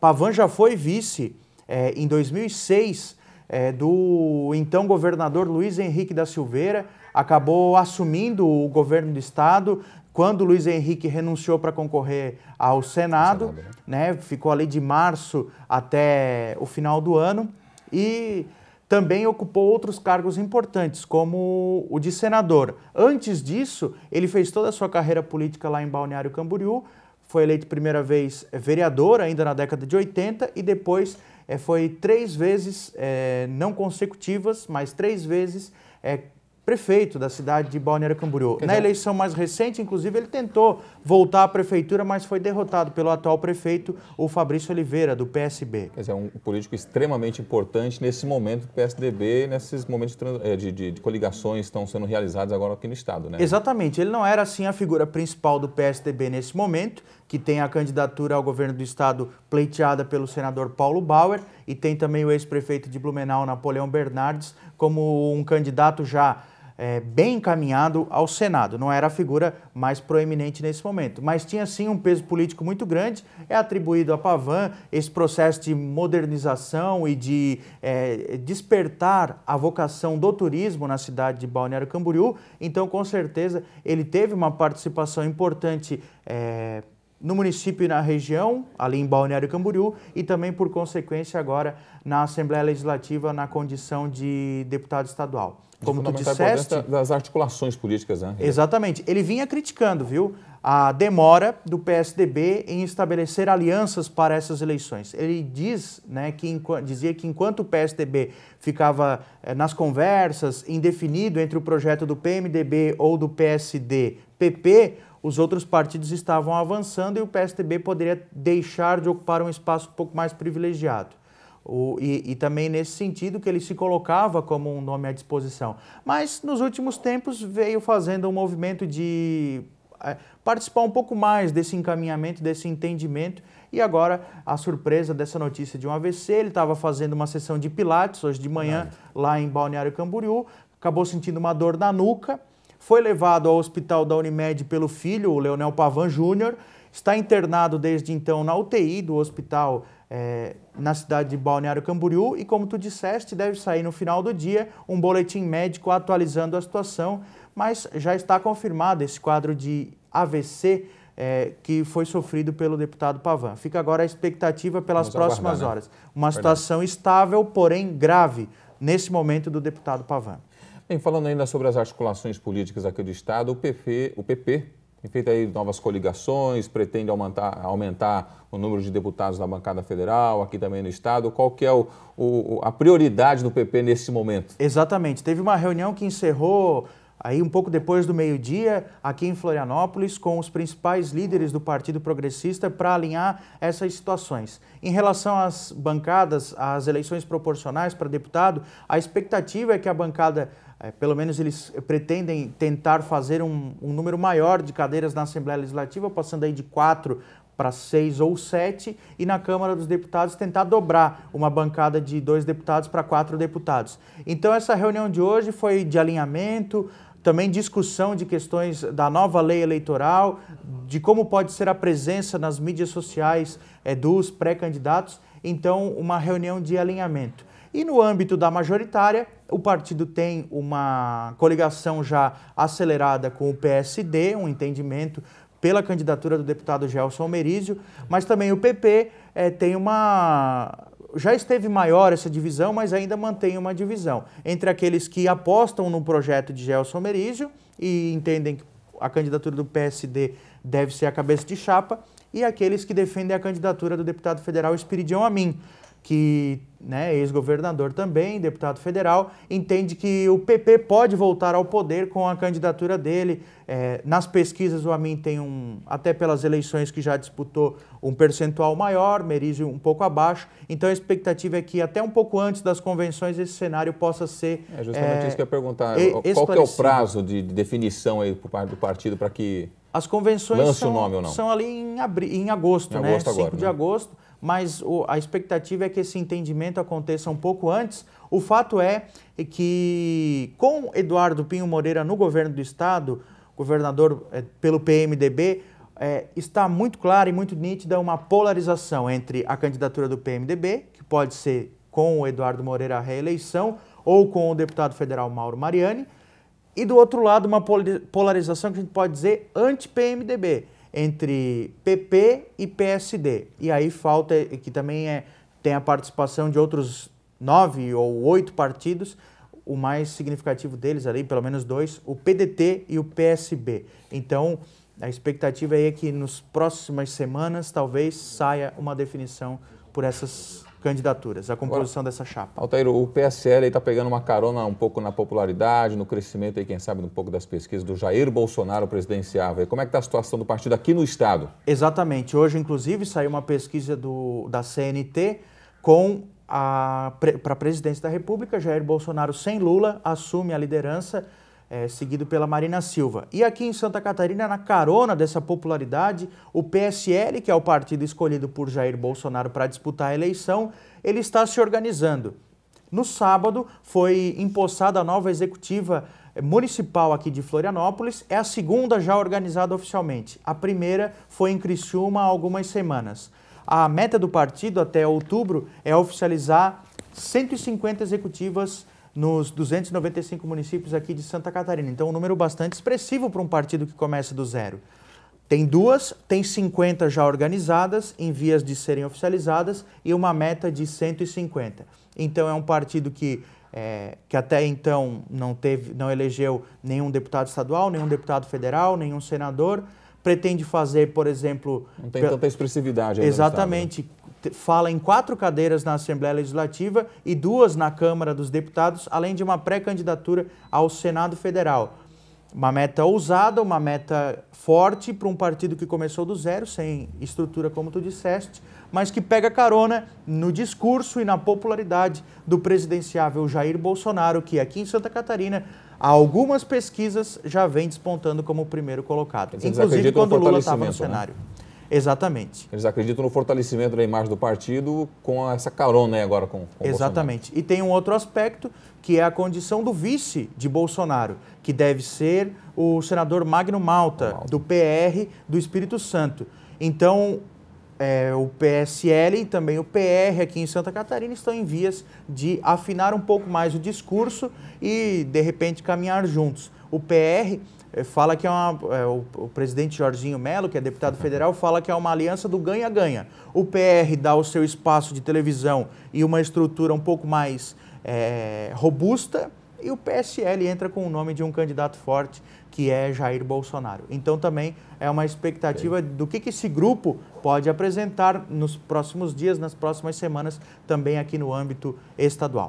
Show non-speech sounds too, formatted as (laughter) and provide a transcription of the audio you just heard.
Pavan já foi vice é, em 2006 é, eh, do então governador Luiz Henrique da Silveira, acabou assumindo o governo do estado quando Luiz Henrique renunciou para concorrer ao Senado, né? né? Ficou ali de março até o final do ano e também ocupou outros cargos importantes, como o de senador. Antes disso, ele fez toda a sua carreira política lá em Balneário Camboriú, foi eleito primeira vez é, vereador, ainda na década de 80, e depois é, foi três vezes, é, não consecutivas, mas três vezes é, prefeito da cidade de Balneário Camboriú. Na eleição mais recente, inclusive, ele tentou voltar à prefeitura, mas foi derrotado pelo atual prefeito, o Fabrício Oliveira, do PSB. Quer dizer, é um político extremamente importante nesse momento do PSDB, nesses momentos eh, de, de, de coligações estão sendo realizadas agora aqui no Estado, né? Exatamente. Ele não era, assim, a figura principal do PSDB nesse momento, que tem a candidatura ao governo do Estado pleiteada pelo senador Paulo Bauer e tem também o ex-prefeito de Blumenau, Napoleão Bernardes, como um candidato já é, bem encaminhado ao Senado. Não era a figura mais proeminente nesse momento, mas tinha sim um peso político muito grande. É atribuído a Pavan esse processo de modernização e de é, despertar a vocação do turismo na cidade de Balneário Camboriú. Então, com certeza, ele teve uma participação importante. É, no município e na região, ali em Balneário Camboriú, e também, por consequência, agora na Assembleia Legislativa na condição de deputado estadual. Como tu disseste... Das articulações políticas, né? Exatamente. Ele vinha criticando, viu, a demora do PSDB em estabelecer alianças para essas eleições. Ele diz, né, que dizia que enquanto o PSDB ficava eh, nas conversas, indefinido entre o projeto do PMDB ou do PSD-PP, os outros partidos estavam avançando e o PSDB poderia deixar de ocupar um espaço um pouco mais privilegiado. O, e, e, também nesse sentido que ele se colocava como um nome à disposição. Mas nos últimos tempos veio fazendo um movimento de é, participar um pouco mais desse encaminhamento, desse entendimento. E agora a surpresa dessa notícia de um AVC, ele estava fazendo uma sessão de pilates hoje de manhã Não. lá em Balneário Camboriú, acabou sentindo uma dor na nuca foi levado ao hospital da Unimed pelo filho, o Leonel Pavan Júnior. Está internado desde então na UTI do hospital é, na cidade de Balneário Camboriú e, como tu disseste, deve sair no final do dia um boletim médico atualizando a situação, mas já está confirmado esse quadro de AVC é, eh, que foi sofrido pelo deputado Pavan. Fica agora a expectativa pelas Vamos próximas aguardar, né? horas. Uma situação estável, porém grave, nesse momento do deputado Pavan. Bem, falando ainda sobre as articulações políticas aqui do Estado, o, PP, o PP tem feito aí novas coligações, pretende aumentar, aumentar o número de deputados na bancada federal, aqui também no Estado. Qual que é o, o, a prioridade do PP nesse momento? Exatamente. Teve uma reunião que encerrou aí um pouco depois do meio-dia, aqui em Florianópolis, com os principais líderes do Partido Progressista para alinhar essas situações. Em relação às bancadas, às eleições proporcionais para deputado, a expectativa é que a bancada é, pelo menos eles eh, pretendem tentar fazer um, um, número maior de cadeiras na Assembleia Legislativa, passando aí de quatro para seis ou sete, e na Câmara dos Deputados tentar dobrar uma bancada de dois deputados para quatro deputados. Então, essa reunião de hoje foi de alinhamento, também discussão de questões da nova lei eleitoral, de como pode ser a presença nas mídias sociais é, dos pré-candidatos. Então, uma reunião de alinhamento. E no âmbito da majoritária, o partido tem uma coligação já acelerada com o PSD, um entendimento pela candidatura do deputado Gelson Merizio, mas também o PP é, eh, tem uma já esteve maior essa divisão, mas ainda mantém uma divisão entre aqueles que apostam no projeto de Gelson Merizio e entendem que a candidatura do PSD deve ser a cabeça de chapa e aqueles que defendem a candidatura do deputado federal Espiridião Amin que né, ex-governador também, deputado federal, entende que o PP pode voltar ao poder com a candidatura dele. É, nas pesquisas, o Amin tem um, até pelas eleições que já disputou, um percentual maior, Merizio um pouco abaixo. Então a expectativa é que até um pouco antes das convenções esse cenário possa ser. É justamente é, isso que eu ia perguntar. E, Qual que é o prazo de definição aí por parte do partido para que. As convenções são, são ali em, abri, em agosto, em né? agosto né? Agora, 5 de agosto mas a expectativa é que esse entendimento aconteça um pouco antes. O fato é que, com Eduardo Pinho Moreira no governo do Estado, governador eh, pelo PMDB, é, eh, está muito clara e muito nítida uma polarização entre a candidatura do PMDB, que pode ser com o Eduardo Moreira a reeleição, ou com o deputado federal Mauro Mariani, e do outro lado uma polarização que a gente pode dizer anti-PMDB entre PP e PSD. E aí falta, que também é, tem a participação de outros nove ou oito partidos, o mais significativo deles ali, pelo menos dois, o PDT e o PSB. Então, a expectativa aí é que nos próximas semanas talvez saia uma definição por essas candidaturas, a composição Agora, dessa chapa? Altair, o PSL está pegando uma carona um pouco na popularidade, no crescimento, aí, quem sabe, um pouco das pesquisas do Jair Bolsonaro presidenciável. Como é que está a situação do partido aqui no Estado? Exatamente. Hoje, inclusive, saiu uma pesquisa do, da CNT com para a presidência da República, Jair Bolsonaro sem Lula assume a liderança é, seguido pela Marina Silva. E aqui em Santa Catarina, na carona dessa popularidade, o PSL, que é o partido escolhido por Jair Bolsonaro para disputar a eleição, ele está se organizando. No sábado foi empossada a nova executiva é, municipal aqui de Florianópolis, é a segunda já organizada oficialmente. A primeira foi em Criciúma há algumas semanas. A meta do partido até outubro é oficializar 150 executivas municipais nos 295 municípios aqui de Santa Catarina. Então, um número bastante expressivo para um partido que começa do zero. Tem duas, tem 50 já organizadas, em vias de serem oficializadas, e uma meta de 150. Então, é um partido que, é, que até então não, teve, não elegeu nenhum deputado estadual, nenhum deputado federal, nenhum senador pretende fazer, por exemplo. Não tem tanta expressividade. Exatamente. Fala em quatro cadeiras na Assembleia Legislativa e duas na Câmara dos Deputados, além de uma pré-candidatura ao Senado Federal. Uma meta ousada, uma meta forte para um partido que começou do zero, sem estrutura, como tu disseste, mas que pega carona no discurso e na popularidade do presidenciável Jair Bolsonaro, que aqui em Santa Catarina, algumas pesquisas já vem despontando como o primeiro colocado. Vocês inclusive quando Lula estava no né? cenário. Exatamente. Eles acreditam no fortalecimento da imagem do partido com essa carona aí agora com, com Exatamente. Bolsonaro. E tem um outro aspecto que é a condição do vice de Bolsonaro, que deve ser o senador Magno Malta, Malta. do PR do Espírito Santo. Então, é, o PSL e também o PR aqui em Santa Catarina estão em vias de afinar um pouco mais o discurso e, de repente, caminhar juntos. O PR eh, fala que é uma. É, o, o, presidente Jorginho Melo, que é deputado (laughs) federal, fala que é uma aliança do ganha-ganha. O PR dá o seu espaço de televisão e uma estrutura um pouco mais é, robusta, e o PSL entra com o nome de um candidato forte, que é Jair Bolsonaro. Então também é uma expectativa do que esse grupo pode apresentar nos próximos dias, nas próximas semanas, também aqui no âmbito estadual.